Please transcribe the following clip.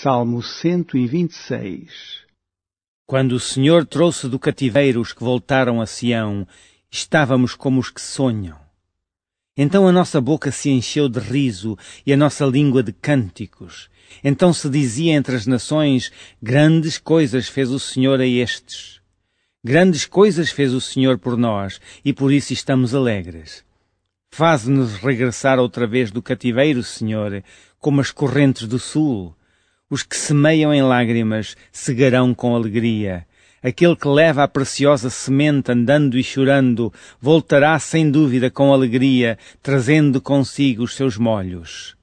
Salmo 126 Quando o Senhor trouxe do cativeiro os que voltaram a Sião, estávamos como os que sonham. Então a nossa boca se encheu de riso e a nossa língua de cânticos. Então se dizia entre as nações: Grandes coisas fez o Senhor a estes. Grandes coisas fez o Senhor por nós e por isso estamos alegres. Faze-nos regressar outra vez do cativeiro, Senhor, como as correntes do sul. Os que semeiam em lágrimas cegarão com alegria. Aquele que leva a preciosa semente andando e chorando voltará sem dúvida com alegria, trazendo consigo os seus molhos.